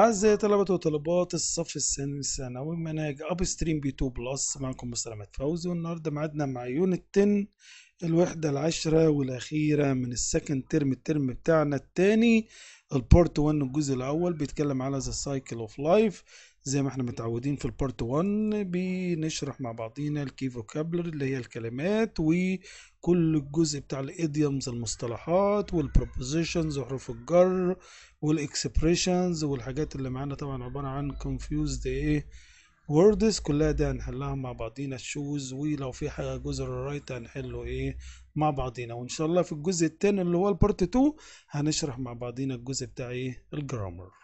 أعزائي طلبة وطلبات الصف الثانوي الثانوي مناهج أب ستريم بي 2 بلس معكم مستر فوزي والنهاردة ميعادنا مع يونت 10 الوحدة العشرة والأخيرة من السكند ترم الترم بتاعنا التاني البارت 1 الجزء الأول بيتكلم على ذا سايكل أوف لايف زي ما احنا متعودين في البارت 1 بنشرح مع بعضينا الكي فوكابلر اللي هي الكلمات وكل الجزء بتاع الايديومز المصطلحات والبروبوزيشنز وحروف الجر والاكسبريشنز والحاجات اللي معانا طبعا عباره عن كونفيوزد ايه ووردز كلها ده هنحلها مع بعضينا الشوز ولو في حاجه جزر الرايت هنحله ايه مع بعضينا وان شاء الله في الجزء التاني اللي هو البارت 2 هنشرح مع بعضينا الجزء بتاع ايه الجرامر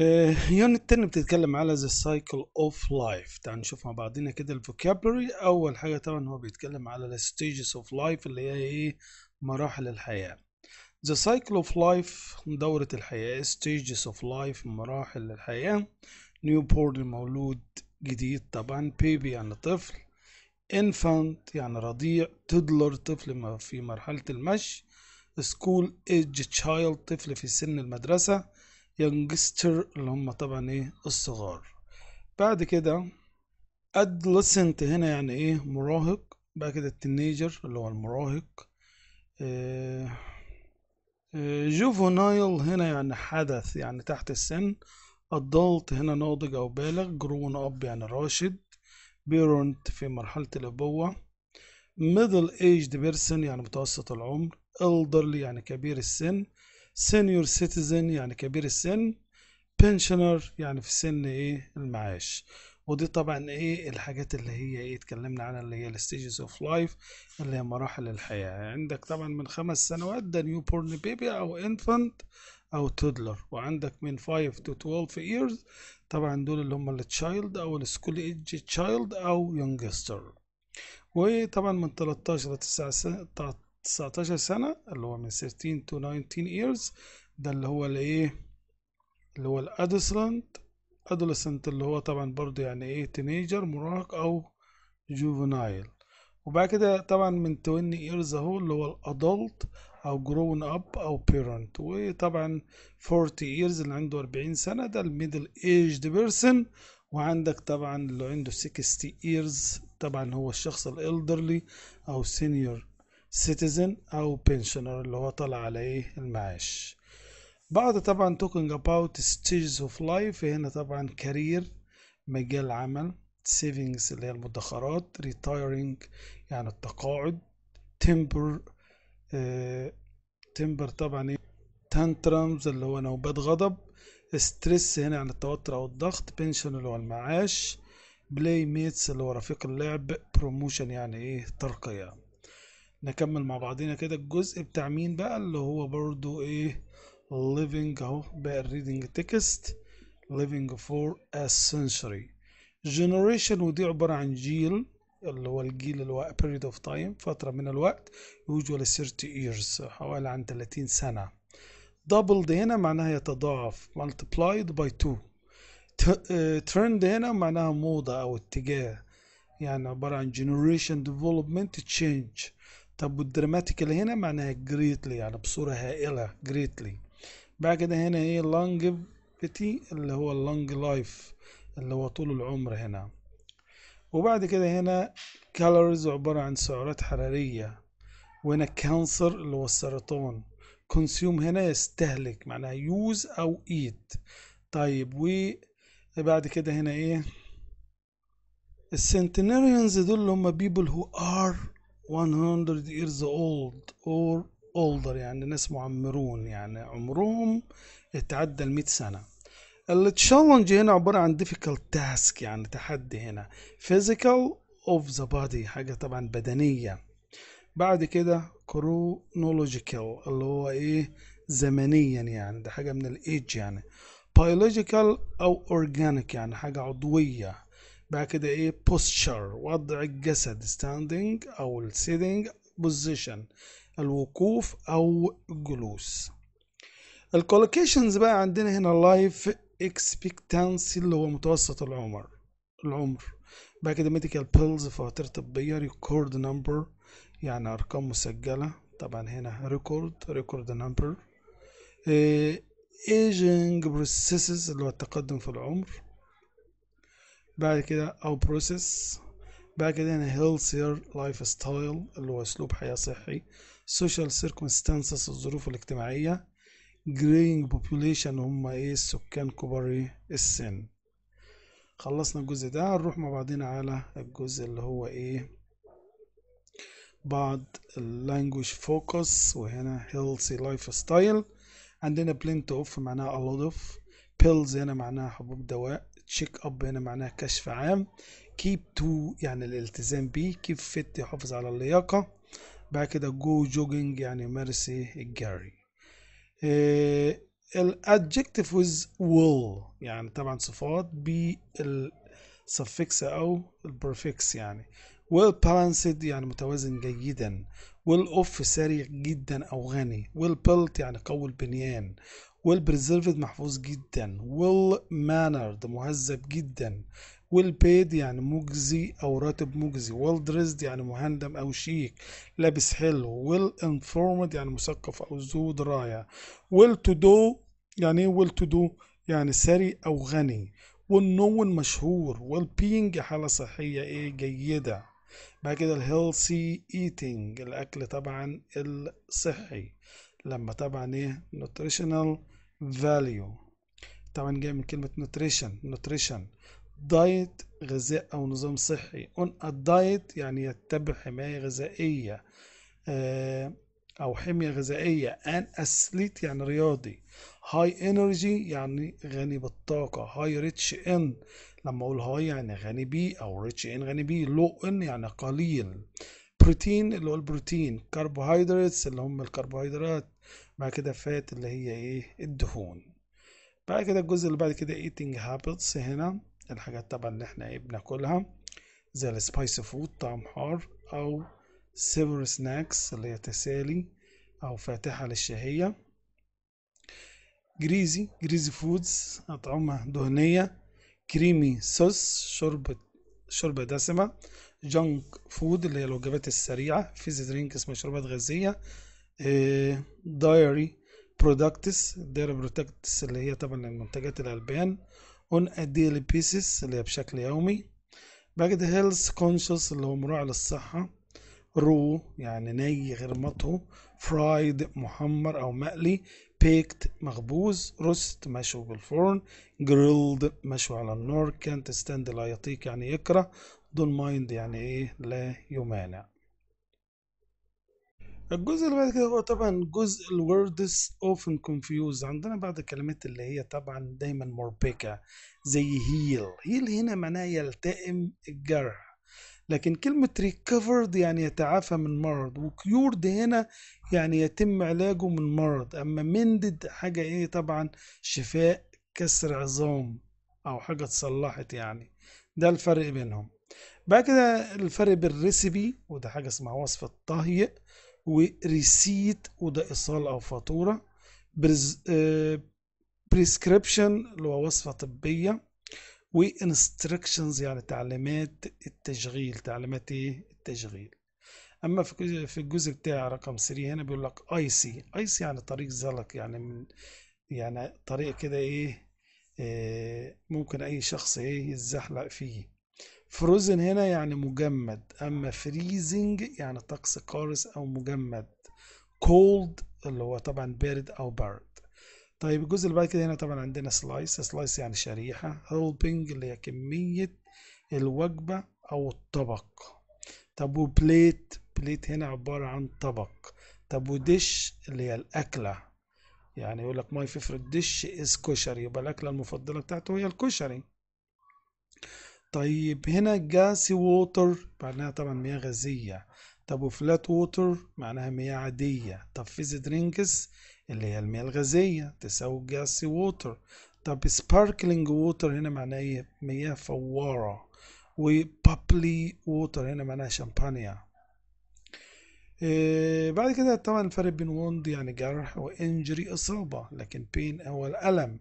آه، يون التن بتتكلم على the cycle of life تعال نشوف مع بعضنا كده الفوكابلري اول حاجه طبعا هو بيتكلم على the stages of life اللي هي ايه مراحل الحياه the cycle of life دوره الحياه stages of life مراحل الحياه newborn مولود جديد طبعا baby يعني طفل infant يعني رضيع toddler طفل في مرحله المشي school age child طفل في سن المدرسه يونجستر اللي هم طبعا ايه الصغار بعد كده ادلسنت هنا يعني ايه مراهق بعد كده التينيجر اللي هو المراهق جوفونايل آه، آه، هنا يعني حدث يعني تحت السن ادلت هنا ناضج أو بالغ جرون أب يعني راشد بيرنت في مرحلة الأبوة ميدل ايجد بيرسن يعني متوسط العمر elderly يعني كبير السن سينيور سيتيزن يعني كبير السن بنشنر يعني في سن ايه المعاش ودي طبعا ايه الحاجات اللي هي ايه اتكلمنا عنها اللي هي الستيجز اوف لايف اللي هي مراحل الحياه عندك طبعا من خمس سنوات ده نيو بورن بيبي او انفانت او تودلر وعندك من 5 تو 12 ييرز طبعا دول اللي هم التشايلد او السكول ايج تشايلد او يونجستر وطبعا من 13 ل 19 19 سنة اللي هو من 16 to 19 years ده اللي هو الايه اللي هو الادوسنت ادولسنت اللي هو طبعا برضو يعني ايه تينيجر مراهق او جوفنايل وبعد كده طبعا من 20 years اهو اللي هو الادلت او جرون اب او بيرنت وطبعا 40 years اللي عنده 40 سنة ده الميدل ايجد بيرسون وعندك طبعا اللي عنده 60 years طبعا هو الشخص الالدرلي او سينيور سيتيزن أو بنشنر اللي هو طالع على إيه المعاش بعد طبعا توكينج اباوت ستيجز اوف لايف هنا طبعا كارير مجال عمل سيفينجز اللي هي المدخرات retiring يعني التقاعد تمبر تمبر temper طبعا إيه تانترمز اللي هو نوبات غضب ستريس هنا يعني التوتر أو الضغط بنشن اللي هو المعاش بلاي ميتس اللي هو رفيق اللعب بروموشن يعني ايه ترقية نكمل مع بعضنا كده الجزء بتاع مين بقى اللي هو برضو ايه living اهو بقى reading text living for a century generation ودي عبارة عن جيل اللي هو الجيل اللي هو a period of time فترة من الوقت usually 30 years حوالي عن 30 سنة doubled هنا معناها يتضاعف multiplied by 2 trend آه، هنا معناها موضة أو اتجاه يعني عبارة عن generation development change طب والدراماتيكال هنا معناها جريتلي يعني بصورة هائلة جريتلي بعد كده هنا ايه لونجفتي اللي هو اللونج لايف اللي هو طول العمر هنا وبعد كده هنا كالوريز عبارة عن سعرات حرارية وهنا كانسر اللي هو السرطان كونسيوم هنا يستهلك معناها يوز او ايت طيب وبعد كده هنا ايه السنتينيريانز دول اللي هم بيبل هو ار 100 years old or older يعني ناس معمرون يعني عمرهم يتعدى ال 100 سنة التشالنج هنا عبارة عن difficult task يعني تحدي هنا physical of the body حاجة طبعا بدنية بعد كده chronological اللي هو ايه زمنيا يعني ده حاجة من الايج يعني biological او organic يعني حاجة عضوية بعد كده ايه posture وضع الجسد standing او ال sitting position الوقوف او الجلوس الكولوكيشنز بقى عندنا هنا لايف اكسبكتانسي اللي هو متوسط العمر العمر بعد كده ميديكال بيلز فواتير طبية ريكورد نمبر يعني ارقام مسجلة طبعا هنا ريكورد ريكورد نمبر ايجنج بروسيسز اللي هو التقدم في العمر بعد كده او بروسيس بعد كده هنا هيلثير لايف ستايل اللي هو اسلوب حياه صحي سوشيال circumstances الظروف الاجتماعيه جرينج بوبوليشن هم ايه السكان كبار إيه؟ السن خلصنا الجزء ده نروح مع بعضنا على الجزء اللي هو ايه بعض اللانجوج فوكس وهنا هيلثي لايف ستايل عندنا بلينت اوف معناها a lot of pills هنا معناها حبوب دواء شيك اب هنا معناها كشف عام كيب تو يعني الالتزام بيه كيب فت يحافظ على اللياقه بعد كده جو جوجينج يعني مارس الجري آه، الادجكتيف ويز will يعني طبعا صفات بالسفكس او البرفكس يعني well balanced يعني متوازن جيدا well off سريع جدا او غني well built يعني قوي البنيان ويل preserved محفوظ جدا ويل مانرد مهذب جدا ويل بيد يعني مجزي أو راتب مجزي ويل dressed يعني مهندم أو شيك لابس حلو ويل انفورمد يعني مثقف أو ذو دراية ويل تو دو يعني ايه ويل تو دو يعني ثري أو غني والنون مشهور والبينج حالة صحية ايه جيدة بعد كده الهيلثي ايتنج الاكل طبعا الصحي لما طبعا ايه نوتريشنال value طبعا جاي من كلمة nutrition nutrition دايت غذاء أو نظام صحي on a diet يعني يتبع حماية غذائية آه، أو حمية غذائية an athlete يعني رياضي high energy يعني غني بالطاقة high rich in لما أقول هاي يعني غني بيه أو rich in غني بيه low in يعني قليل بروتين اللي هو البروتين كربوهيدرات اللي هم الكربوهيدرات بعد كده فات اللي هي ايه الدهون بعد كده الجزء اللي بعد كده eating habits هنا الحاجات طبعا اللي احنا ايه بناكلها زي السبايسي فود طعم حار او سيفر سناكس اللي هي تسالي او فاتحة للشهية جريزي جريزي فودز أطعمة دهنية كريمي صوص شوربة شوربة دسمة جانك فود اللي هي الوجبات السريعة فيزي درينك مشروبات شربات غازية دايري برودكتس الدايري برودكتس اللي هي طبعا المنتجات الألبان اون ا ديلي بيسز اللي هي بشكل يومي بعد كده هيلث كونشس اللي هو مراعي للصحة رو يعني ني غير مطهو فرايد محمر أو مقلي بيكت مخبوز روست مشوي بالفرن جريلد مشوي على النار كانت ستاند لا يطيق يعني يكره دون مايند يعني ايه لا يمانع الجزء اللي بعد كده هو طبعا جزء الوردس اوفن كونفيوز عندنا بعض الكلمات اللي هي طبعا دايما مربكه زي هيل هيل هنا معناها يلتئم الجرح لكن كلمة ريكفرد يعني يتعافى من مرض وكيورد هنا يعني يتم علاجه من مرض أما مندد حاجة إيه طبعا شفاء كسر عظام أو حاجة اتصلحت يعني ده الفرق بينهم بعد كده الفرق بالريسبي وده حاجة اسمها وصفة طهي وريسيت وده ايصال او فاتوره بريسكريبشن آه، اللي هو وصفه طبيه وانستركشنز يعني تعليمات التشغيل تعليمات ايه التشغيل اما في الجزء بتاع رقم 3 هنا بيقول لك اي سي اي سي يعني طريق زلق يعني من يعني طريق كده إيه آه، ممكن اي شخص ايه يتزحلق فيه فروزن هنا يعني مجمد اما فريزنج يعني طقس قارس او مجمد كولد اللي هو طبعا بارد او بارد طيب الجزء اللي بعد كده هنا طبعا عندنا سلايس سلايس يعني شريحة هولبنج اللي هي كمية الوجبة او الطبق طب وبليت بليت هنا عبارة عن طبق طب وديش اللي هي الأكلة يعني يقول لك ماي فيفرت ديش از كشري يبقى الأكلة المفضلة بتاعته هي الكشري طيب هنا جاسي ووتر معناها طبعا مياه غازية طب وفلات ووتر معناها مياه عادية طب فيزي درينكس اللي هي المياه الغازية تساوي جاسي ووتر طب سباركلينج ووتر هنا معناها ايه مياه فوارة وبابلي ووتر هنا معناها شمبانيا إيه بعد كده طبعا الفرق بين وند يعني جرح وانجري إصابة لكن بين هو الألم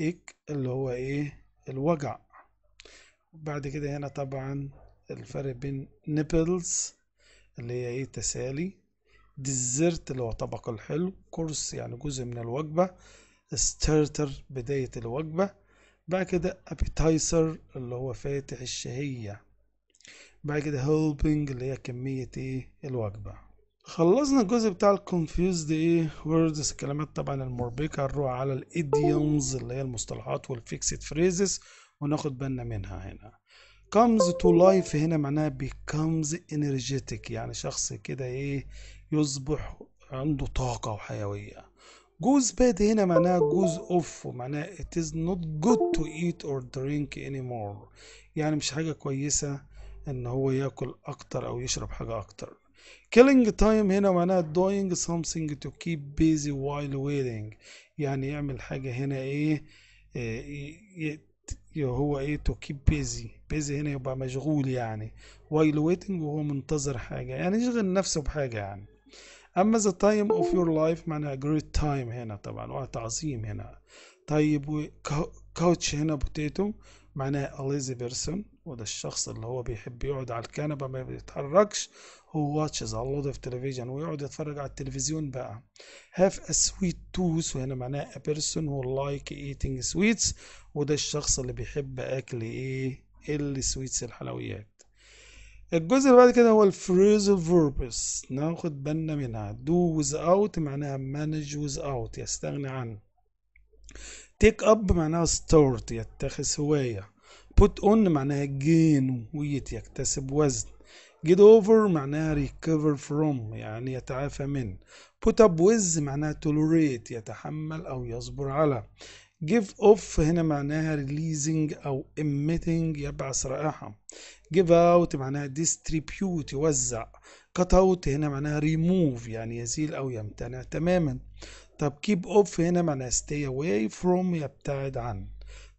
إيك اللي هو إيه الوجع بعد كده هنا طبعا الفرق بين نيبلز اللي هي ايه تسالي ديزرت اللي هو طبق الحلو كورس يعني جزء من الوجبة ستارتر بداية الوجبة بعد كده ابيتايزر اللي هو فاتح الشهية بعد كده هيلبنج اللي هي كمية ايه الوجبة خلصنا الجزء بتاع الكونفيوزد ايه ووردز الكلمات طبعا المربكة نروح على الايديومز اللي هي المصطلحات والفيكسد فريزز وناخد بالنا منها هنا comes to life هنا معناها becomes energetic يعني شخص كده ايه يصبح عنده طاقة وحيوية جوز باد هنا معناها جوز اوف معناها it is not good to eat or drink anymore يعني مش حاجة كويسة ان هو ياكل اكتر او يشرب حاجة اكتر killing time هنا معناها doing something to keep busy while waiting يعني يعمل حاجة هنا ايه, إيه،, إيه، يو هو ايه تو كيب بيزي بيزي هنا يبقى مشغول يعني وايل ويتنج وهو منتظر حاجة يعني يشغل نفسه بحاجة يعني اما ذا تايم اوف يور لايف معنى جريت تايم هنا طبعا وقت عظيم هنا طيب كوتش هنا بوتيتو معناه a بيرسون وده الشخص اللي هو بيحب يقعد على الكنبة ما بيتحركش هو watches a lot of television ويقعد يتفرج على التلفزيون بقى have a sweet tooth وهنا معناها a person who لايك eating sweets وده الشخص اللي بيحب اكل ايه السويتس الحلويات الجزء اللي بعد كده هو الفريزل فيربس ناخد بالنا منها do without معناها manage without يستغني عن take up معناها start يتخذ هواية put on معناها gain ويت يكتسب وزن get over معناها recover from يعني يتعافى من put up with معناها tolerate يتحمل أو يصبر على give off هنا معناها releasing أو emitting يبعث رائحة give out معناها distribute يوزع cut out هنا معناها remove يعني يزيل أو يمتنع تماما طب keep off هنا معناها stay away from يبتعد عن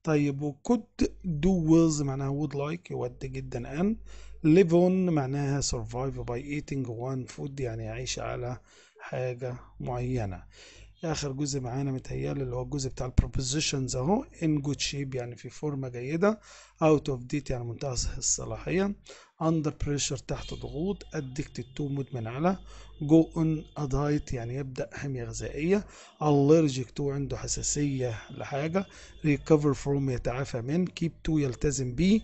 طيب could do with معناها would like يود جدا أن live on معناها سرفايف باي ايتنج وان فود يعني يعيش على حاجة معينة اخر جزء معانا متهيألي اللي هو الجزء بتاع البروبوزيشنز اهو ان جود شيب يعني في فورمه جيده اوت اوف ديت يعني منتهى الصلاحيه اندر بريشر تحت ضغوط ادكتد تو مدمن على جو اون ادايت يعني يبدا حميه غذائيه ألرجيك تو عنده حساسيه لحاجه ريكفر فروم يتعافى من كيب تو يلتزم بيه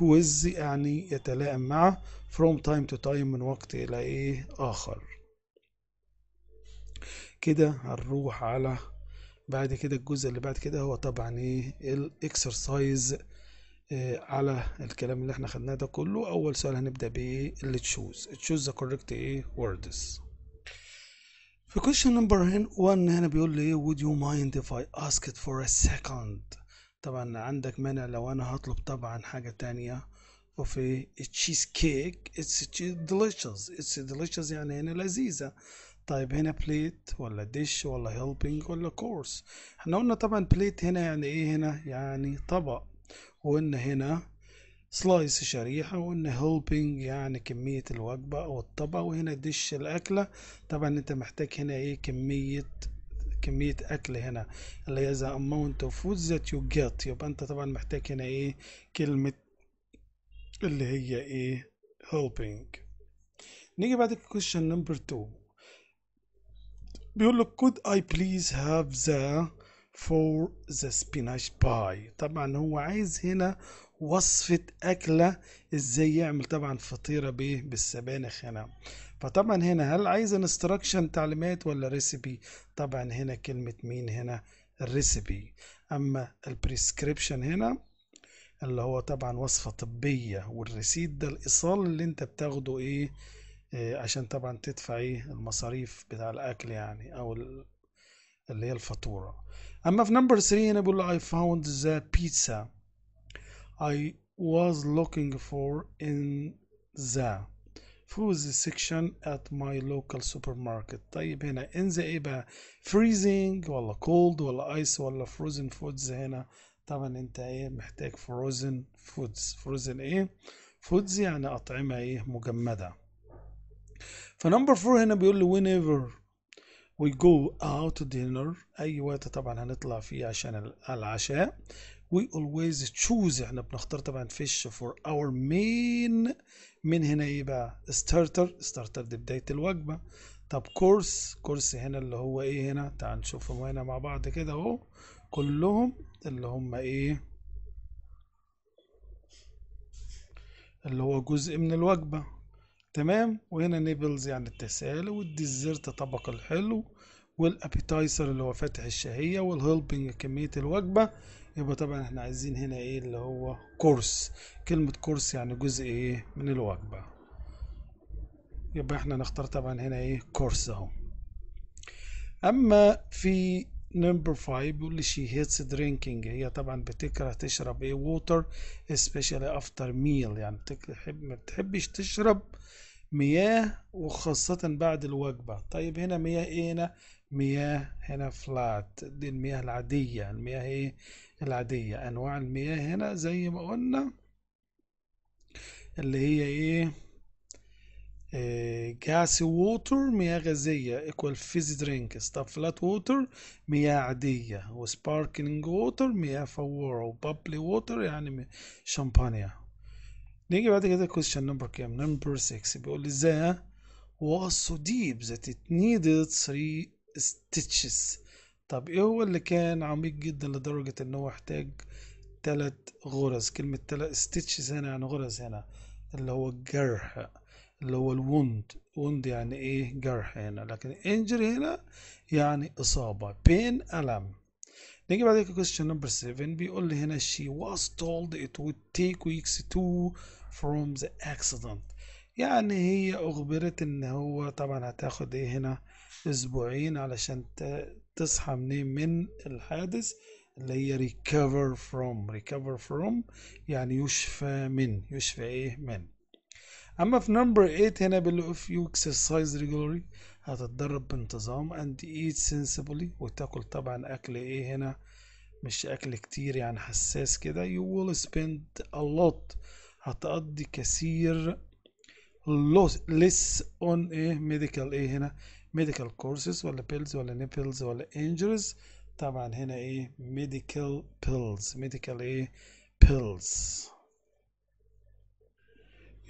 ويز يعني يتلائم مع from time to time من وقت إلى إيه آخر كده هنروح على بعد كده الجزء اللي بعد كده هو طبعا ايه الاكسرسايز إيه على الكلام اللي احنا خدناه ده كله اول سؤال هنبدا بايه اللي تشوز تشوز ذا كوركت ايه ووردز في question number 1 هنا بيقول لي إيه would you mind if I asked for a second طبعا عندك مانع لو انا هطلب طبعا حاجة تانية وفي تشيز كيك اتس ديليشيوس اتس ديليشيوس يعني هنا لذيذة طيب هنا بليت ولا ديش ولا هيلبينج ولا كورس احنا قلنا طبعا بليت هنا يعني ايه هنا يعني طبق وقلنا هنا سلايس شريحة وقلنا هيلبينج يعني كمية الوجبة او الطبق وهنا ديش الاكلة طبعا انت محتاج هنا ايه كمية كميه اكل هنا اللي هي ذا اماونت اوف فود ذات يو جيت يبقى انت طبعا محتاج هنا ايه كلمه اللي هي ايه helping نيجي بعد question number 2 بيقول لك could I please have the for the spinach pie طبعا هو عايز هنا وصفة أكلة إزاي يعمل طبعا فطيرة بإيه بالسبانخ هنا فطبعا هنا هل عايز انستراكشن تعليمات ولا ريسيبي طبعا هنا كلمة مين هنا الريسيبي اما البريسكريبشن هنا اللي هو طبعا وصفة طبية والريسيد ده الايصال اللي انت بتاخده ايه, إيه عشان طبعا تدفع ايه المصاريف بتاع الاكل يعني او اللي هي الفاتورة اما في نمبر 3 هنا بيقول I found the pizza I was looking for in the فروز سيكشن ات ماي لوكال سوبر ماركت طيب هنا انزا ايه بقى فريزنج ولا كولد ولا ايس ولا فروزن فودز هنا طبعا انت ايه محتاج فروزن فودز فروزن ايه فودز يعني اطعمه ايه مجمده فنمبر 4 هنا بيقول لي whenever we go out to dinner اي وقت طبعا هنطلع فيه عشان العشاء we always choose احنا بنختار طبعا فيش for our main من هنا يبقى ستارتر ستارتر دي بداية الوجبة طب كورس كورس هنا اللي هو ايه هنا تعال نشوفهم هنا مع بعض كده اهو كلهم اللي هم ايه اللي هو جزء من الوجبة تمام وهنا نيبلز يعني التسال والديزيرت طبق الحلو والابيتايزر اللي هو فاتح الشهية والهيلبنج كمية الوجبة يبقى طبعا احنا عايزين هنا ايه اللي هو كورس كلمة كورس يعني جزء ايه من الوجبة يبقى احنا نختار طبعا هنا ايه كورس اهو اما في نمبر 5 بيقول لي شي هيتس درينكينج هي طبعا بتكره تشرب ايه ووتر especially افتر ميل يعني بتحب ما بتحبش تشرب مياه وخاصة بعد الوجبة طيب هنا مياه ايه هنا مياه هنا فلات دي المياه العادية المياه ايه العادية أنواع المياه هنا زي ما قلنا اللي هي إيه جاسي آه، ووتر مياه غازية ايكوال فيزي درينكس طب فلات ووتر مياه عادية وسباركلينج ووتر مياه فوارة وبابلي ووتر يعني شامبانيا نيجي بعد كده كويشن نمبر كام نمبر 6 بيقول لي ازاي was so deep that it needed three stitches طب ايه هو اللي كان عميق جدا لدرجة ان هو احتاج تلات غرز كلمة تلات ستيتشز هنا يعني غرز هنا اللي هو الجرح اللي هو الوند وند يعني ايه جرح هنا لكن انجري هنا يعني اصابة بين الم نيجي بعد كده question number 7 بيقول لي هنا she was told it would take weeks to from the accident يعني هي اخبرت ان هو طبعا هتاخد ايه هنا اسبوعين علشان تصحى منين من الحادث اللي هي ريكفر فروم ريكفر فروم يعني يشفى من يشفى ايه من اما في نمبر 8 هنا بيقول if you exercise regularly هتتدرب بانتظام and eat sensibly وتاكل طبعا اكل ايه هنا مش اكل كتير يعني حساس كده you will spend a lot هتقضي كثير less on ايه medical ايه هنا ميديكال كورسز ولا بيلز ولا نيبلز ولا انجرز طبعا هنا ايه ميديكال بيلز ميديكال ايه بيلز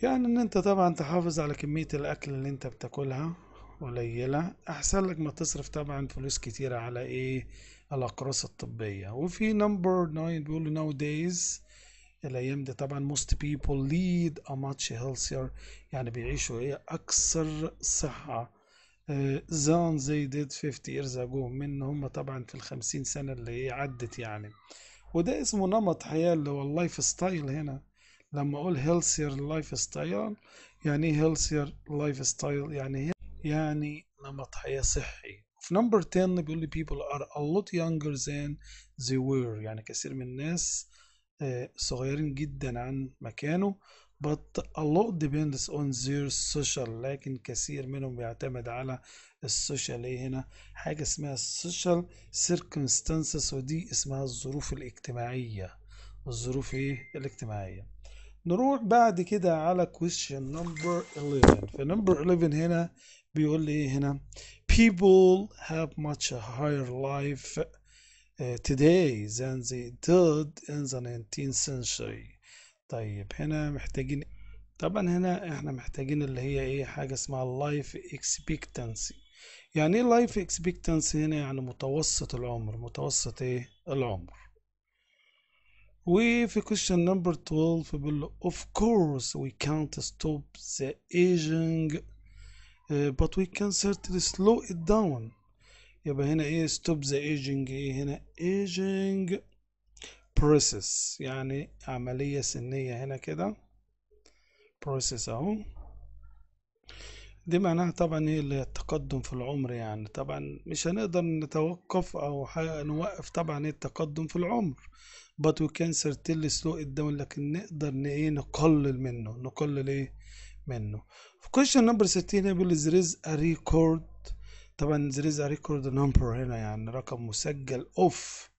يعني ان انت طبعا تحافظ على كمية الاكل اللي انت بتاكلها قليلة احسن لك ما تصرف طبعا فلوس كتيرة على ايه الاقراص الطبية وفي نمبر 9 بيقولوا nowadays الايام دي طبعا most people lead a much healthier يعني بيعيشوا ايه اكثر صحة آه، زون زي ديد 50 years ago من هم طبعا في الخمسين سنة اللي عدت يعني وده اسمه نمط حياة اللي هو اللايف ستايل هنا لما اقول هيلثير لايف ستايل يعني ايه هيلثير لايف ستايل يعني يعني نمط حياة صحي في نمبر 10 بيقول لي people are a lot younger than they were يعني كثير من الناس آه، صغيرين جدا عن مكانه but a lot depends on their social لكن كثير منهم بيعتمد على السوشيال ايه هنا حاجة اسمها السوشيال circumstances ودي اسمها الظروف الاجتماعية الظروف ايه الاجتماعية نروح بعد كده على question number 11 number 11 هنا بيقول لي ايه هنا people have much higher life uh, today than they did in the 19th century طيب هنا محتاجين طبعا هنا احنا محتاجين اللي هي ايه حاجة اسمها اللايف اكسبكتنسي يعني ايه اللايف اكسبكتنسي هنا يعني متوسط العمر متوسط ايه العمر وفي question number 12 بيقول of course we can't stop the aging uh, but we can certainly slow it down يبقى هنا ايه stop the aging ايه هنا aging process يعني عملية سنية هنا كده process اهو دي معناها طبعا ايه التقدم في العمر يعني طبعا مش هنقدر نتوقف او نوقف طبعا ايه التقدم في العمر but we can certainly slow it down لكن نقدر ايه نقلل منه نقلل ايه منه في question number 16 بيقول there is a record طبعا there is a record number هنا يعني رقم مسجل اوف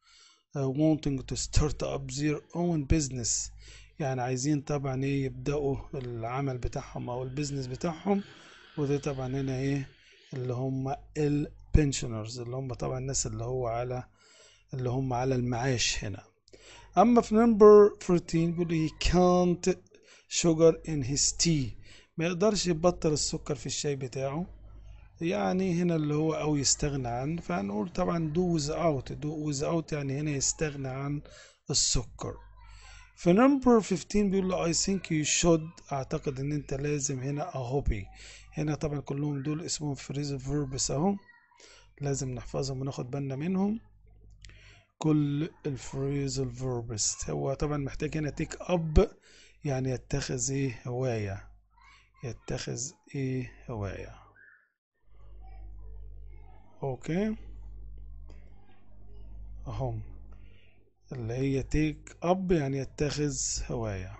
Uh, wanting to start up their own business يعني عايزين طبعا ايه يبدأوا العمل بتاعهم او البيزنس بتاعهم وده طبعا هنا ايه اللي هم pensioners اللي هم طبعا الناس اللي هو على اللي هم على المعاش هنا اما في نمبر 14 بيقول he can't sugar in his tea ما يقدرش يبطل السكر في الشاي بتاعه يعني هنا اللي هو او يستغنى عن فهنقول طبعا دو ويز اوت دو ويز اوت يعني هنا يستغنى عن السكر في نمبر 15 بيقول له I think you should اعتقد ان انت لازم هنا a hobby هنا طبعا كلهم دول اسمهم فريز فيربس اهو لازم نحفظهم وناخد بالنا منهم كل الفريزل فيربس هو طبعا محتاج هنا تيك اب يعني يتخذ ايه هواية يتخذ ايه هواية اوكي اهم اللي هي تيك اب يعني يتخذ هواية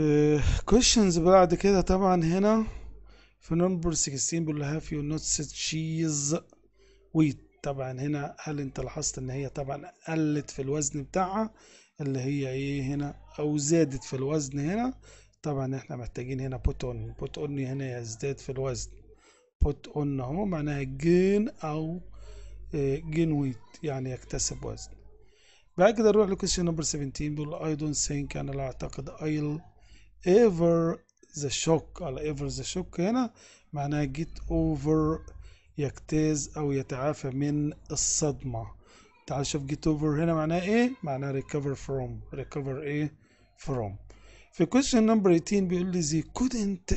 آه، questions بعد كده طبعا هنا في نمبر 16 بيقول لها في يو نوتس تشيز ويت طبعا هنا هل انت لاحظت ان هي طبعا قلت في الوزن بتاعها اللي هي ايه هنا او زادت في الوزن هنا طبعا احنا محتاجين هنا بوت اون بوت اون هنا يزداد في الوزن بوت اون اهو معناها جين او جين آه، ويت يعني يكتسب وزن بعد كده نروح لكويشن نمبر 17 بيقول اي دونت ثينك انا لا اعتقد ايل ايفر ذا شوك على ايفر ذا شوك هنا معناها جيت اوفر يجتاز او يتعافى من الصدمه تعال شوف جيت اوفر هنا معناها ايه معناها ريكفر فروم ريكفر ايه فروم في question number 18 بيقول لي they couldn't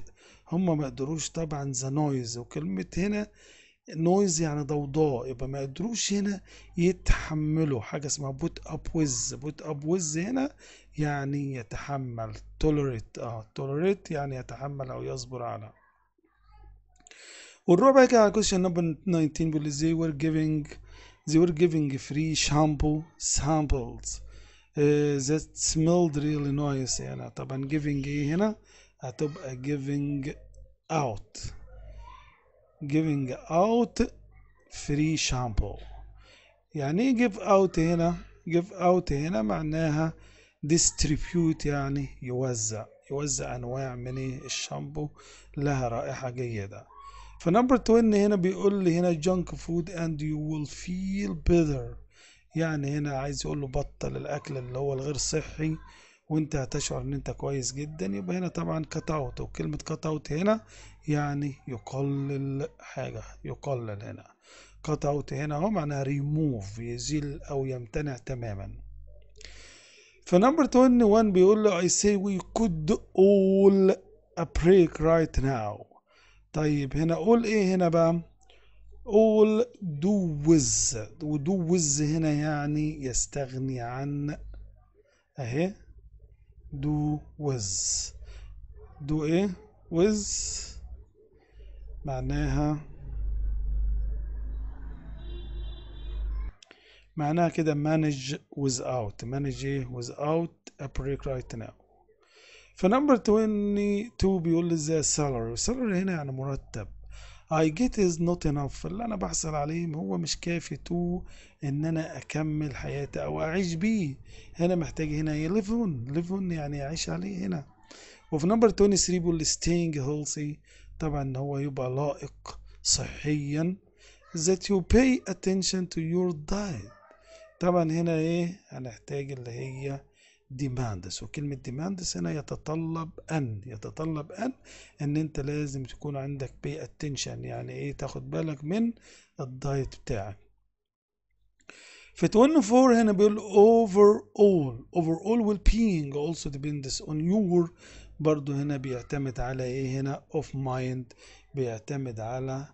هم ما قدروش طبعا ذا نويز وكلمة هنا نويز يعني ضوضاء يبقى ما قدروش هنا يتحملوا حاجة اسمها بوت اب ويز بوت اب ويز هنا يعني يتحمل tolerate اه tolerate يعني يتحمل او يصبر على والرابع كده على question number 19 بيقول زي were giving they were giving free shampoo samples that smelled really nice هنا طبعا giving ايه هنا هتبقى giving out giving out free shampoo يعني ايه give out هنا give out هنا معناها distribute يعني يوزع يوزع انواع من الشامبو لها رائحة جيدة فنمبر 20 هنا بيقول لي هنا junk food and you will feel better يعني هنا عايز يقول له بطل الاكل اللي هو الغير صحي وانت هتشعر ان انت كويس جدا يبقى هنا طبعا كت اوت وكلمه كت اوت هنا يعني يقلل حاجه يقلل هنا كت اوت هنا اهو معناها ريموف يزيل او يمتنع تماما فنمبر 21 بيقول له I say we could all a break right now طيب هنا قول ايه هنا بقى all do with ودو with هنا يعني يستغني عن اهي do with do ايه with معناها معناها كده manage without manage ايه without a break right now فنمبر 22 بيقول لي ازاي salary salary هنا يعني مرتب I get is not enough اللي أنا بحصل عليه هو مش كافي تو إن أنا أكمل حياتي أو أعيش بيه هنا محتاج هنا live on live on يعني أعيش عليه هنا وفي نمبر 23 بيقول staying healthy طبعا إن هو يبقى لائق صحيا that you pay attention to your diet طبعا هنا إيه هنحتاج اللي هي ديماندس وكلمة ديماندس هنا يتطلب أن يتطلب أن أن أنت لازم تكون عندك بي اتنشن يعني إيه تاخد بالك من الدايت بتاعك في 24 هنا بيقول overall overall well being also depends on your برضو هنا بيعتمد على ايه هنا of mind بيعتمد على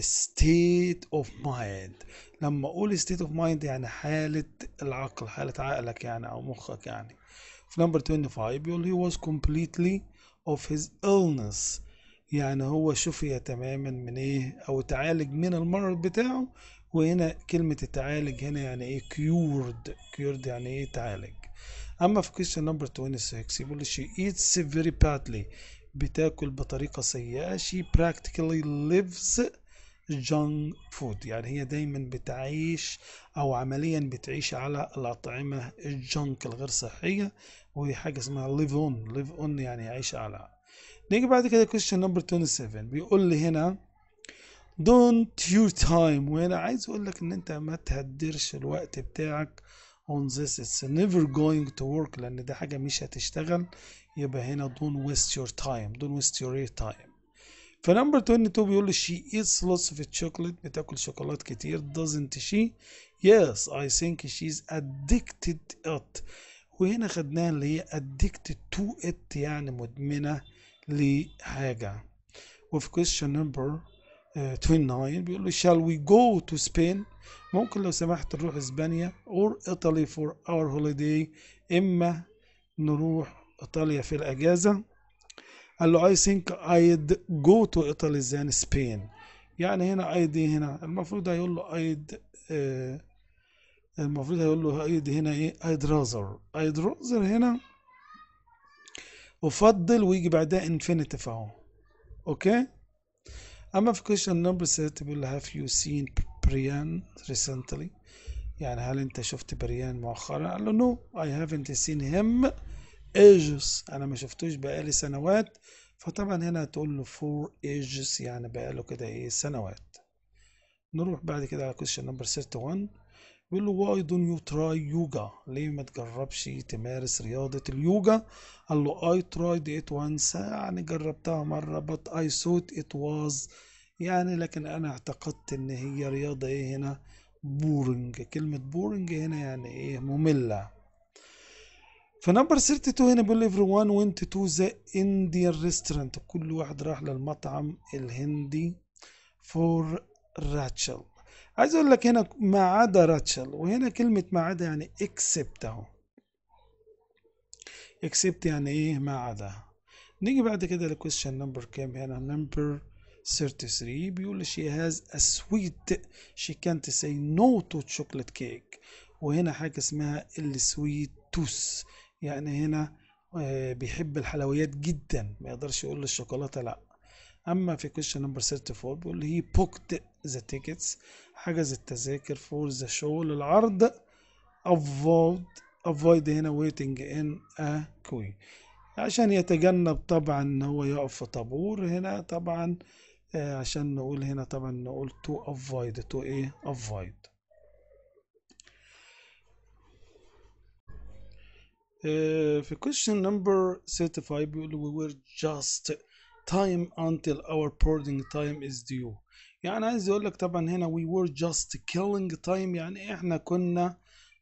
state of mind لما اقول ستيت اوف مايند يعني حالة العقل حالة عقلك يعني او مخك يعني في نمبر 25 بيقول هي واز كومبليتلي اوف هيز illness يعني هو شفي تماما من ايه او تعالج من المرض بتاعه وهنا كلمة التعالج هنا يعني ايه cured cured يعني ايه تعالج اما في question number 26 يقول she eats very badly بتاكل بطريقة سيئة she practically lives جونج فود يعني هي دايما بتعيش او عمليا بتعيش على الاطعمه الجانك الغير صحيه وهي حاجه اسمها ليف اون ليف اون يعني عيش على نيجي بعد كده كويشن نمبر 27 بيقول لي هنا دونت your تايم وهنا عايز اقول لك ان انت ما تهدرش الوقت بتاعك on this it's never going to work لان ده حاجه مش هتشتغل يبقى هنا don't waste your time don't waste your time فنمبر 22 بيقول لي she eats lots of chocolate بتاكل شوكولات كتير doesn't she yes I think she's addicted it وهنا خدناها اللي هي addicted to it يعني مدمنة لحاجة وفي question number 29 بيقول له shall we go to Spain ممكن لو سمحت نروح اسبانيا or Italy for our holiday اما نروح ايطاليا في الاجازة قال له اي ثينك I'd جو تو ايطالي ذان سبين يعني هنا ايد هنا المفروض هيقول له ايد آه المفروض هيقول له ايد هنا ايه I'd rather I'd rather هنا افضل ويجي بعدها انفينيتيف اهو اوكي اما في كويشن نمبر 6 بيقول له هاف يو سين بريان ريسنتلي يعني هل انت شفت بريان مؤخرا قال له نو اي هافنت سين هيم ايجز انا ما شفتوش بقالي سنوات فطبعا هنا تقول له فور ايجز يعني بقاله كده ايه سنوات نروح بعد كده على كويشن نمبر 31 بيقول له واي دون يو تراي يوجا ليه ما تجربش تمارس رياضة اليوجا قال له اي ترايد ات وانس يعني جربتها مرة بت اي سوت ات واز يعني لكن انا اعتقدت ان هي رياضة ايه هنا بورنج كلمة بورنج هنا يعني ايه مملة فنمبر 32 هنا بيقول ايفري وان وينت تو ذا انديان ريستورانت كل واحد راح للمطعم الهندي فور راتشل عايز اقول لك هنا ما عدا راتشل وهنا كلمه ما عدا يعني اكسبت اهو اكسبت يعني ايه ما عدا نيجي بعد كده لكويشن نمبر كام هنا نمبر 33 بيقول she has a sweet she can't say no to chocolate cake وهنا حاجة اسمها السويت توس يعني هنا آه، بيحب الحلويات جدا ما يقدرش يقول للشوكولاته لا اما في كويشن نمبر 34 بيقول هي بوكت ذا تيكتس حجز التذاكر فور ذا شو للعرض افويد افويد هنا ويتنج ان ا كوي عشان يتجنب طبعا ان هو يقف في طابور هنا طبعا آه، عشان نقول هنا طبعا نقول تو افويد تو ايه افويد آه، في question number 35 بيقول we were just time until our boarding time is due يعني عايز يقول لك طبعا هنا we were just killing time يعني احنا كنا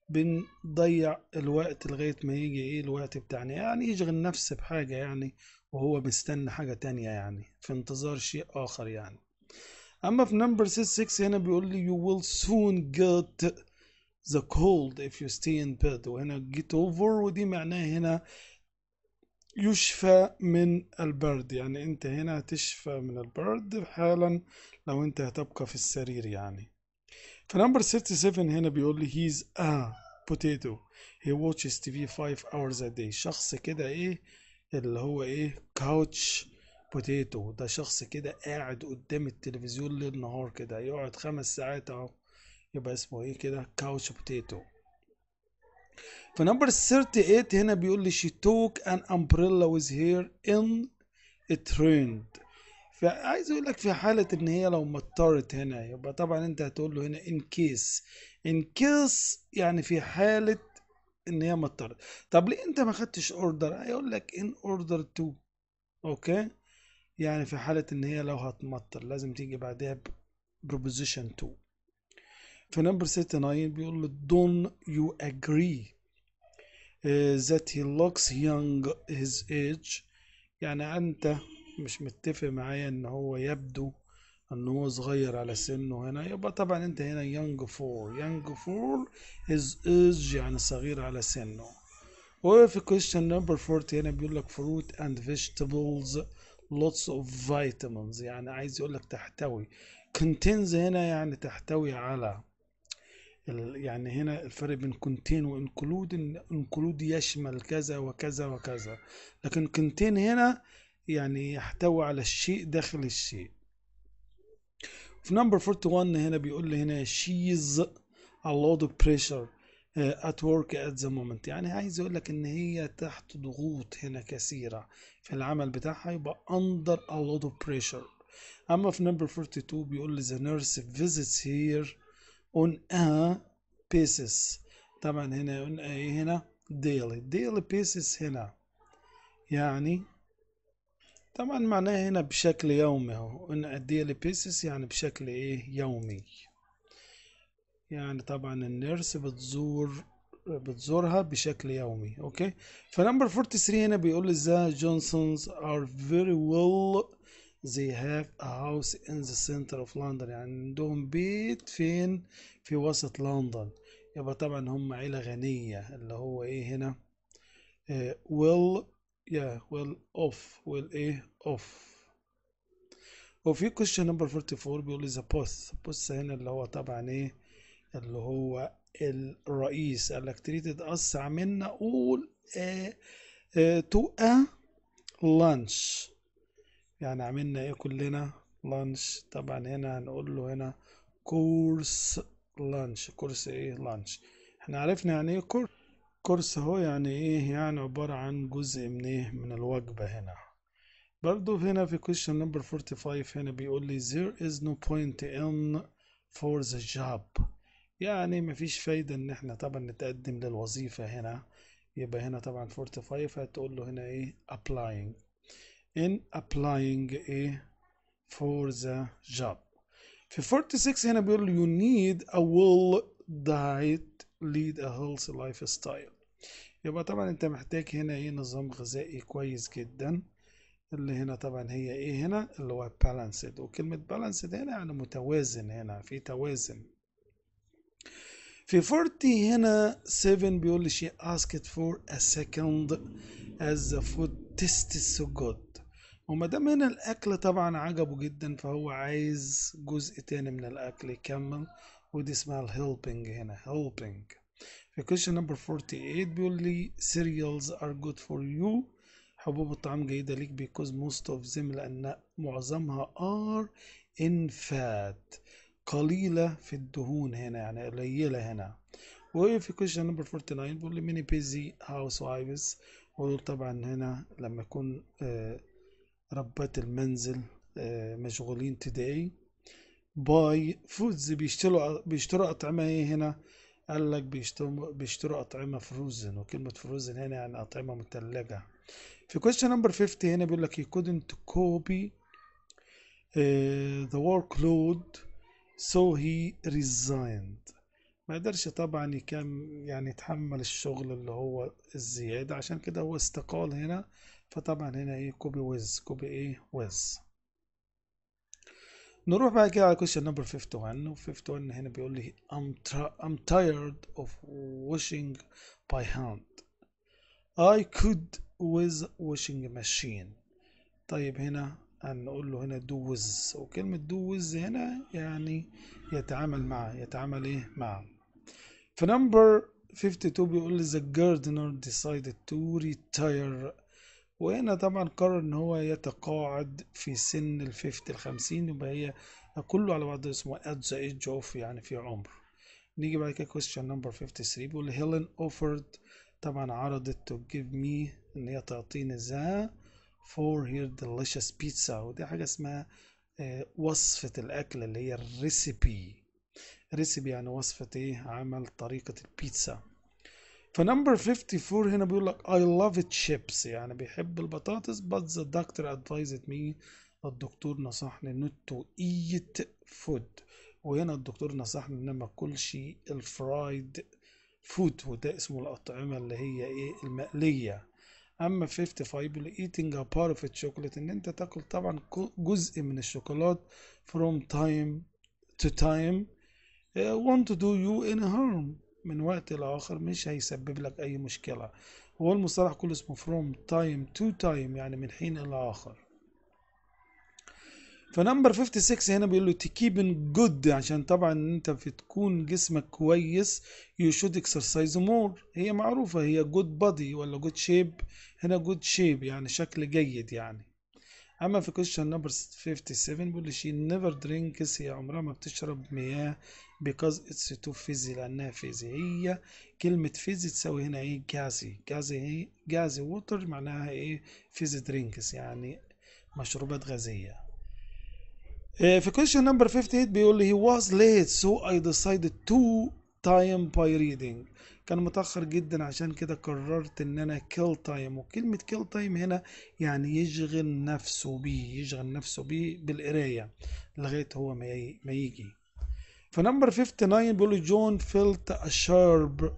بنضيع الوقت لغاية ما يجي ايه الوقت بتاعنا يعني يشغل نفسه بحاجة يعني وهو مستني حاجة تانية يعني في انتظار شيء آخر يعني أما في number 66 هنا بيقول لي you will soon get the cold if you stay in bed وهنا get over ودي معناه هنا يشفى من البرد يعني انت هنا تشفى من البرد حالا لو انت هتبقى في السرير يعني فنمبر 67 هنا بيقول لي he's a potato he watches TV 5 hours a day شخص كده ايه اللي هو ايه couch potato ده شخص كده قاعد قدام التلفزيون ليل نهار كده يقعد خمس ساعات اهو يبقى اسمه ايه كده كاوتش بوتيتو في نمبر 38 هنا بيقول لي she took an umbrella with her in a trend فعايز اقول لك في حاله ان هي لو مطرت هنا يبقى طبعا انت هتقول له هنا in case in case يعني في حاله ان هي مطرت طب ليه انت ما خدتش اوردر هيقول لك in order to اوكي يعني في حاله ان هي لو هتمطر لازم تيجي بعدها بروبوزيشن 2 في نمبر 69 بيقول له دون يو اجري ذات هي لوكس young هيز ايج يعني انت مش متفق معايا ان هو يبدو ان هو صغير على سنه هنا يبقى طبعا انت هنا يونج فور يونج فور هيز ايج يعني صغير على سنه وفي كويشن نمبر 40 هنا بيقول لك فروت اند فيجيتابلز lots of vitamins يعني عايز يقول لك تحتوي contains هنا يعني تحتوي على يعني هنا الفرق بين كونتين وانكلود انكلود يشمل كذا وكذا وكذا لكن كونتين هنا يعني يحتوي على الشيء داخل الشيء في نمبر 41 هنا بيقول لي هنا شيز a lot of pressure uh, at work at the moment يعني عايز يقول لك ان هي تحت ضغوط هنا كثيرة في العمل بتاعها يبقى under a lot of pressure اما في نمبر 42 بيقول لي the nurse visits here on a pieces طبعا هنا on ايه هنا daily daily pieces هنا يعني طبعا معناه هنا بشكل يومي اهو on a daily basis يعني بشكل ايه يومي يعني طبعا النيرس بتزور بتزورها بشكل يومي اوكي فنمبر 43 هنا بيقول ذا جونسونز ار فيري ويل they have a house in the center of London يعني عندهم بيت فين في وسط لندن يبقى طبعا هم عيلة غنية اللي هو ايه هنا uh, will yeah will off will ايه off وفي question number 44 بيقول is a boss boss هنا اللي هو طبعا ايه اللي هو الرئيس قال لك تريد us عملنا قول اه اه to a lunch يعني عملنا ايه كلنا لانش طبعا هنا هنقول له هنا كورس لانش كورس ايه لانش احنا عرفنا يعني ايه كورس كورس هو يعني ايه يعني عبارة عن جزء من ايه من الوجبة هنا برضو هنا في question number 45 هنا بيقول لي there is no point in for the job يعني مفيش فايدة ان احنا طبعا نتقدم للوظيفة هنا يبقى هنا طبعا 45 هتقول له هنا ايه applying in applying a for the job في 46 هنا بيقول you need a well diet lead a healthy lifestyle يبقى طبعا انت محتاج هنا ايه نظام غذائي كويس جدا اللي هنا طبعا هي ايه هنا اللي هو بالانسد وكلمة بالانسد هنا يعني متوازن هنا في توازن في 40 هنا 7 بيقول لي she asked for a second as the food tastes so good وما دام هنا الاكل طبعا عجبه جدا فهو عايز جزء تاني من الاكل يكمل ودي اسمها الهيلبنج هنا هيلبنج في question number 48 بيقول لي cereals are good for you حبوب الطعام جيدة ليك because most of them لأن معظمها are in fat قليلة في الدهون هنا يعني قليلة هنا وفي question number 49 بيقول لي many busy housewives ودول طبعا هنا لما يكون آه ربات المنزل آه، مشغولين تداي باي فودز بيشتروا بيشتروا أطعمة إيه هنا قال لك بيشتروا بيشتروا أطعمة فروزن وكلمة فروزن هنا يعني أطعمة متلجة في question number 50 هنا بيقول لك you couldn't copy آه، the workload so he resigned ما قدرش طبعا يكمل يعني يتحمل الشغل اللي هو الزيادة عشان كده هو استقال هنا فطبعا هنا ايه كوبي ويز كوبي ايه ويز نروح بعد كده على كويشن نمبر 51 و 51 هنا بيقول لي I'm, I'm tired of washing by hand I could with washing machine طيب هنا هنقول له هنا do with وكلمة do with هنا يعني يتعامل مع يتعامل ايه مع في نمبر 52 بيقول لي the gardener decided to retire وهنا طبعا قرر ان هو يتقاعد في سن الفيفت الخمسين يبقى هي كله على بعضه اسمه ات ذا age اوف يعني في عمر نيجي بعد كده question نمبر 53 بيقول هيلين اوفرد طبعا عرضت تو جيف مي ان هي تعطيني ذا فور هير ديليشس بيتزا ودي حاجة اسمها آه، وصفة الأكل اللي هي الريسيبي ريسيبي يعني وصفة ايه عمل طريقة البيتزا فنمبر 54 هنا بيقول لك I love it chips يعني بيحب البطاطس but the doctor advised me الدكتور نصحني not to eat food وهنا الدكتور نصحني ان ما اكلش الفرايد فود وده اسمه الاطعمه اللي هي ايه المقليه اما 55 بيقول eating a part of chocolate ان انت تاكل طبعا جزء من الشوكولات from time to time uh, want to do you any harm من وقت لآخر مش هيسبب لك أي مشكلة هو المصطلح كله اسمه from time to time يعني من حين إلى آخر فنمبر 56 هنا بيقول له تكيبن جود عشان طبعا انت تكون جسمك كويس يو شود اكسرسايز مور هي معروفه هي جود body ولا جود شيب هنا جود شيب يعني شكل جيد يعني اما في كويشن نمبر 57 بيقول لي شي نيفر درينكس هي عمرها ما بتشرب مياه because اتس تو فيزي لانها هي كلمه فيزي تساوي هنا ايه جازي جازي ايه جازي ووتر معناها ايه فيزي درينكس يعني مشروبات غازيه إيه، في كويشن نمبر 58 بيقول لي he was late so I decided to time by reading كان متأخر جدا عشان كده قررت ان انا كيل تايم وكلمة كيل تايم هنا يعني يشغل نفسه بيه يشغل نفسه بيه بالقراية لغاية هو ما يجي فنمبر 59 بيقول جون فيلت a sharp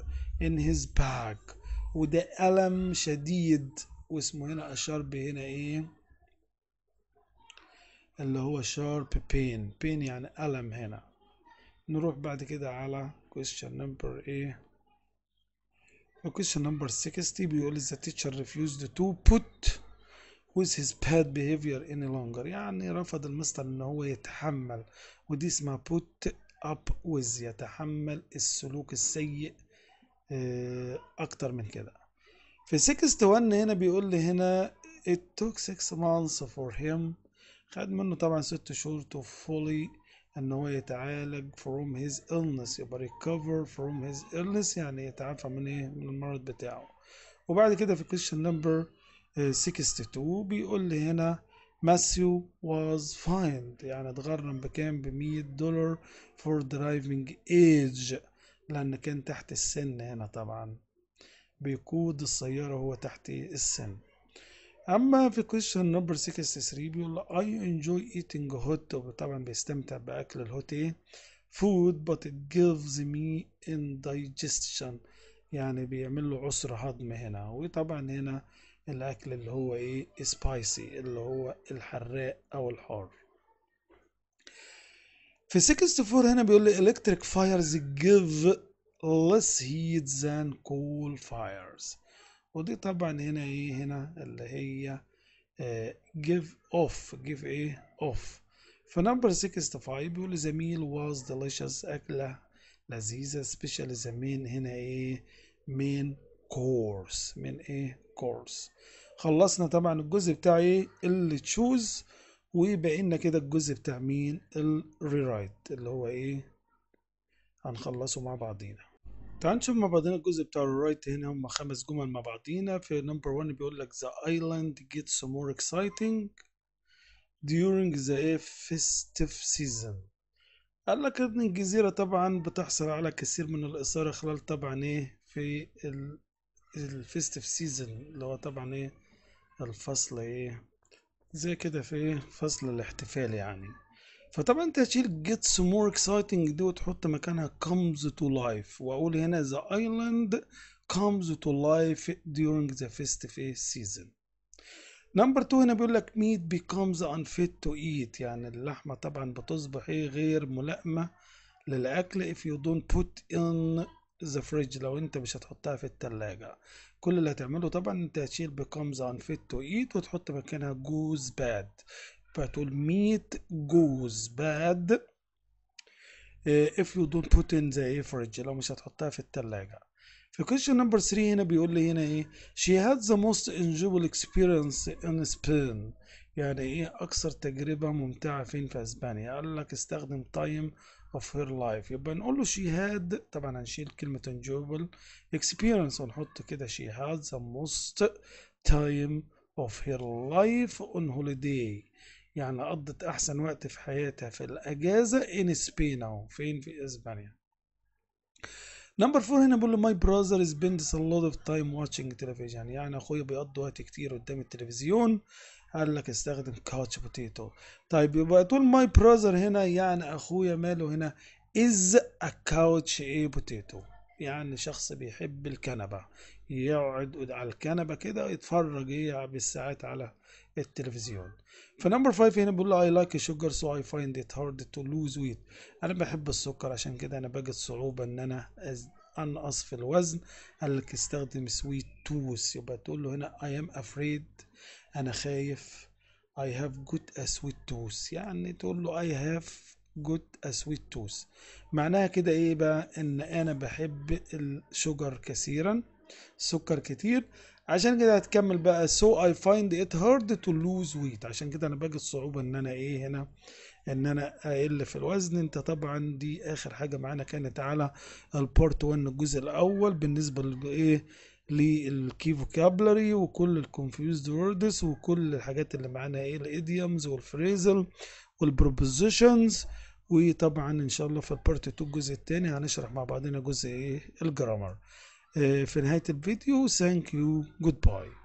in his back وده ألم شديد واسمه هنا a sharp هنا ايه اللي هو شارب بين بين يعني ألم هنا نروح بعد كده على question number ايه Question number 60 بيقول is the teacher refused to put with his bad behavior any longer يعني رفض المستر ان هو يتحمل ودي اسمها put up with يتحمل السلوك السيء اكتر من كده في 61 هنا بيقول لي هنا it took 6 months for him خد منه طبعا 6 شهور to fully ان هو يتعالج from his illness يبقى recover from his illness يعني يتعافى من ايه من المرض بتاعه وبعد كده في question number 62 آه، بيقول لي هنا ماثيو was fined يعني اتغرم بكام ب 100 دولار for driving age لان كان تحت السن هنا طبعا بيقود السيارة هو تحت السن اما في كويشن نمبر 63 بيقول I enjoy eating hot طبعا بيستمتع باكل الهوت ايه food but it gives me indigestion يعني بيعمل له عسر هضم هنا وطبعا هنا الاكل اللي هو ايه سبايسي اللي هو الحراق او الحار في 64 هنا بيقول لي electric fires give less heat than coal fires ودي طبعا هنا ايه هنا اللي هي جيف اوف جيف ايه اوف فنمبر 65 بيقول زميل واز ديليشس اكله لذيذه سبيشال زميل هنا ايه مين كورس من ايه كورس خلصنا طبعا الجزء بتاع ايه اللي تشوز وبقينا لنا كده الجزء بتاع مين الريرايت اللي هو ايه هنخلصه مع بعضينا تعال نشوف مع بعضنا الجزء بتاع الرايت هنا هم خمس جمل مع بعضينا في نمبر 1 بيقول لك the island gets more exciting during the festive season قال لك ان الجزيرة طبعا بتحصل على كثير من الإثارة خلال طبعا ايه في الفيستيف سيزون اللي هو طبعا ايه الفصل ايه زي كده في فصل الاحتفال يعني فطبعا انت هتشيل جيتس مور اكسايتنج دي وتحط مكانها كمز تو لايف واقول هنا ذا ايلاند كمز تو لايف during ذا فيس سيزون نمبر 2 هنا بيقول لك ميت becomes unfit to eat يعني اللحمة طبعا بتصبح ايه غير ملائمة للأكل if you don't put in the fridge لو انت مش هتحطها في التلاجة كل اللي هتعمله طبعا انت هتشيل becomes unfit to eat وتحط مكانها goes bad ميت جوز باد if you don't put in the fridge لو مش هتحطها في التلاجة في question number 3 هنا بيقول لي هنا ايه she had the most enjoyable experience in Spain يعني ايه اكثر تجربة ممتعة فين في اسبانيا قال لك استخدم time of her life يبقى نقول له she had طبعا هنشيل كلمة enjoyable experience ونحط كده she had the most time of her life on holiday يعني قضت احسن وقت في حياتها في الاجازه ان سبين او فين في اسبانيا نمبر فور هنا بيقول له ماي براذر سبيندز ا لوت اوف تايم واتشينج تلفزيون يعني اخويا بيقضي وقت كتير قدام التلفزيون قال لك استخدم كاتش بوتيتو طيب يبقى تقول ماي براذر هنا يعني اخويا ماله هنا از ا كاوتش ايه بوتيتو يعني شخص بيحب الكنبة يقعد على الكنبة كده يتفرج ايه بالساعات على التلفزيون فنمبر فايف هنا بيقول اي لايك sugar سو اي فايند ات هارد تو لوز ويت انا بحب السكر عشان كده انا بجد صعوبة ان انا انقص في الوزن قال لك استخدم سويت توس يبقى تقول له هنا اي ام afraid انا خايف I have got a sweet tooth يعني تقول له I have اسويت اسويتوس معناها كده ايه بقى ان انا بحب الشجر كثيرا السكر كتير عشان كده هتكمل بقى so I find it hard to lose weight عشان كده انا باجي الصعوبة ان انا ايه هنا ان انا اقل في الوزن انت طبعا دي اخر حاجة معانا كانت على البارت 1 الجزء الاول بالنسبة لايه للكي فوكابلري وكل الكونفيوزد ووردز وكل الحاجات اللي معانا ايه الايديومز والفريزل والبروبوزيشنز وطبعا ان شاء الله في البارت 2 الجزء الثاني هنشرح مع بعضنا جزء ايه الجرامر آه، في نهايه الفيديو ثانك يو جود باي